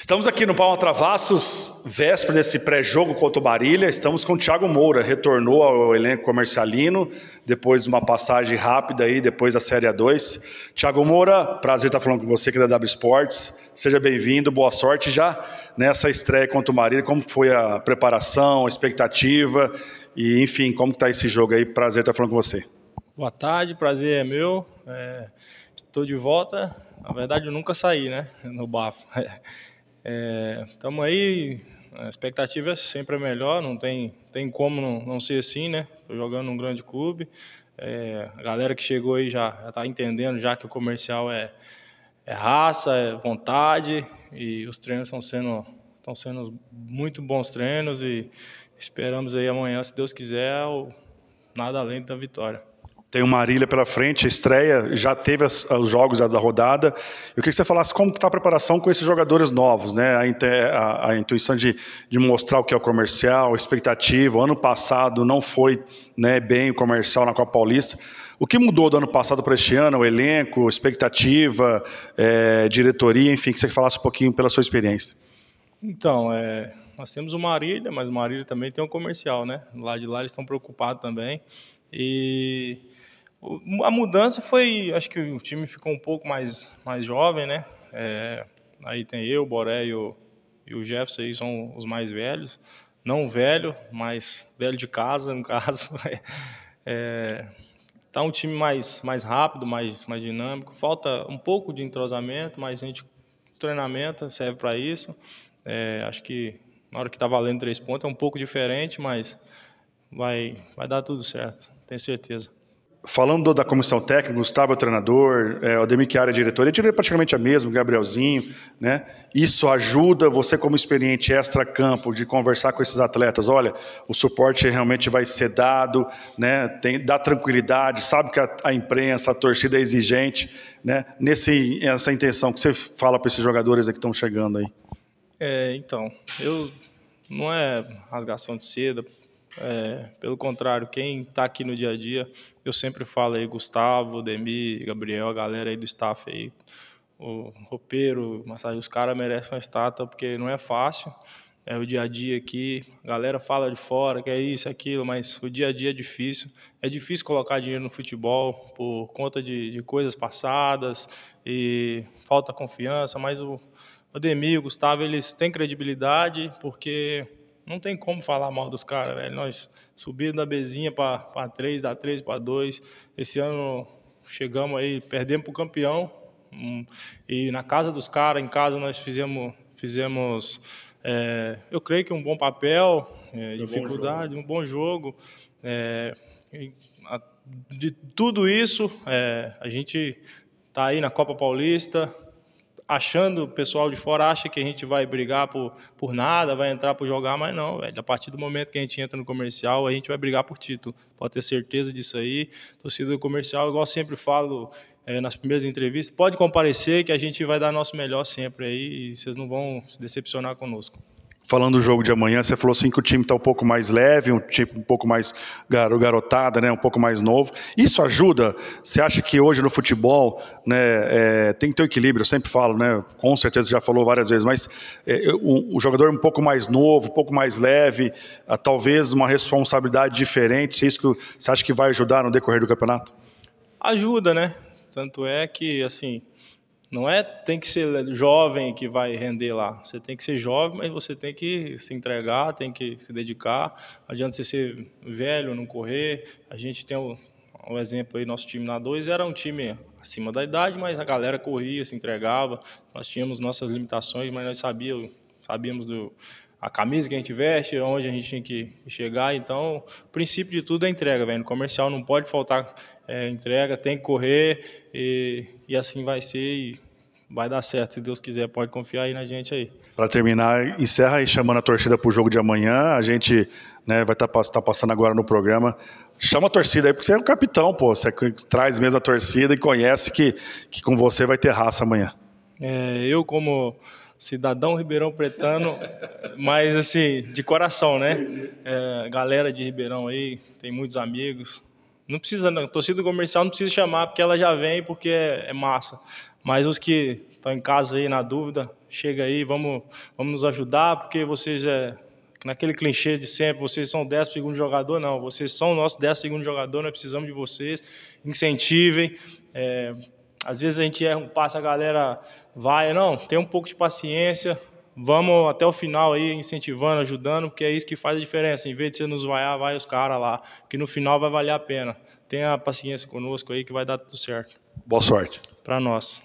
Estamos aqui no Palma Travassos, véspera desse pré-jogo contra o Barilha. Estamos com o Thiago Moura, retornou ao elenco comercialino, depois de uma passagem rápida aí, depois da Série A2. Thiago Moura, prazer estar falando com você aqui da W Sports. Seja bem-vindo, boa sorte já nessa estreia contra o Barilha. Como foi a preparação, a expectativa e, enfim, como está esse jogo aí? Prazer estar falando com você. Boa tarde, prazer é meu. É, estou de volta. Na verdade, eu nunca saí, né, no bafo. Estamos é, aí, a expectativa é sempre a melhor, não tem, tem como não, não ser assim, né? Estou jogando num grande clube, é, a galera que chegou aí já está entendendo já que o comercial é, é raça, é vontade e os treinos estão sendo estão sendo muito bons treinos e esperamos aí amanhã, se Deus quiser, nada além da vitória. Tem o Marília pela frente, a estreia, já teve as, os jogos da rodada. Eu queria que você falasse como está a preparação com esses jogadores novos, né? a, a, a intuição de, de, mostrar o que é o comercial, a expectativa. O ano passado não foi né, bem o comercial na Copa Paulista. O que mudou do ano passado para este ano? O elenco, expectativa, é, diretoria, enfim, que você falasse um pouquinho pela sua experiência. Então, é, nós temos o Marília, mas o Marília também tem um comercial, né? Lá de lá eles estão preocupados também. E a mudança foi, acho que o time ficou um pouco mais, mais jovem, né? É, aí tem eu, o Boré e o, e o Jefferson aí são os mais velhos. Não velho, mas velho de casa, no caso. É, tá um time mais, mais rápido, mais, mais dinâmico. Falta um pouco de entrosamento, mas a gente treinamento serve para isso. É, acho que na hora que está valendo três pontos é um pouco diferente, mas vai, vai dar tudo certo, tenho certeza. Falando da comissão técnica, Gustavo é o treinador, é, o Ademir que é a diretor, a é praticamente a mesma, o Gabrielzinho, né? Isso ajuda você como experiente extra-campo de conversar com esses atletas, olha, o suporte realmente vai ser dado, né? Tem, dá tranquilidade, sabe que a, a imprensa, a torcida é exigente, né? Nesse, essa intenção que você fala para esses jogadores que estão chegando aí. É, então, eu não é rasgação de seda, é, pelo contrário, quem está aqui no dia a dia, eu sempre falo aí, Gustavo, Demi, Gabriel, a galera aí do staff aí, o roupeiro, massagem, os caras merecem uma estátua porque não é fácil, é o dia a dia aqui, a galera fala de fora que é isso, é aquilo, mas o dia a dia é difícil, é difícil colocar dinheiro no futebol por conta de, de coisas passadas e falta confiança, mas o, o Demi, o Gustavo, eles têm credibilidade porque não tem como falar mal dos caras, velho. Nós subimos da Bezinha para 3, da 3 para 2. Esse ano chegamos aí, perdemos para o campeão. Hum, e na casa dos caras, em casa, nós fizemos. fizemos é, eu creio que um bom papel, é, dificuldade, bom um bom jogo. É, de tudo isso, é, a gente está aí na Copa Paulista achando, o pessoal de fora acha que a gente vai brigar por, por nada, vai entrar para jogar, mas não, velho. A partir do momento que a gente entra no comercial, a gente vai brigar por título. Pode ter certeza disso aí. Torcida do comercial, igual sempre falo é, nas primeiras entrevistas, pode comparecer que a gente vai dar nosso melhor sempre aí e vocês não vão se decepcionar conosco falando do jogo de amanhã, você falou assim que o time está um pouco mais leve, um tipo um pouco mais garotada, né, um pouco mais novo. Isso ajuda? Você acha que hoje no futebol né, é, tem que ter um equilíbrio? Eu sempre falo, né, com certeza já falou várias vezes, mas é, o, o, jogador é um pouco mais novo, um pouco mais leve, a, ah, talvez uma responsabilidade diferente. É isso que, você acha que vai ajudar no decorrer do campeonato? Ajuda, né? Tanto é que assim não é tem que ser jovem que vai render lá. Você tem que ser jovem, mas você tem que se entregar, tem que se dedicar. Não adianta você ser velho, não correr. A gente tem um exemplo aí, nosso time na 2 era um time acima da idade, mas a galera corria, se entregava. Nós tínhamos nossas limitações, mas nós sabíamos, sabíamos do, a camisa que a gente veste, onde a gente tinha que chegar. Então, o princípio de tudo é entrega, velho. No comercial não pode faltar é, entrega, tem que correr e, e assim vai ser e vai dar certo. Se Deus quiser, pode confiar aí na gente aí. Para terminar, encerra aí chamando a torcida para o jogo de amanhã. A gente né, vai estar tá, tá passando agora no programa. Chama a torcida aí, porque você é um capitão, pô. Você traz mesmo a torcida e conhece que, que com você vai ter raça amanhã. É, eu, como cidadão ribeirão pretano, mas assim, de coração, né? É, galera de Ribeirão aí, tem muitos amigos. Não precisa, não, torcida comercial não precisa chamar, porque ela já vem, porque é, é massa. Mas os que estão em casa aí na dúvida, chega aí, vamos, vamos nos ajudar, porque vocês é naquele clichê de sempre, vocês são 10 segundo jogador, não, vocês são o nosso 10 segundo jogador, nós precisamos de vocês, incentivem, é, às vezes a gente erra um passo, a galera vai, não, tem um pouco de paciência, vamos até o final aí, incentivando, ajudando, porque é isso que faz a diferença. Em vez de você nos vaiar, vai os caras lá, que no final vai valer a pena. Tenha paciência conosco aí que vai dar tudo certo. Boa sorte. Para nós.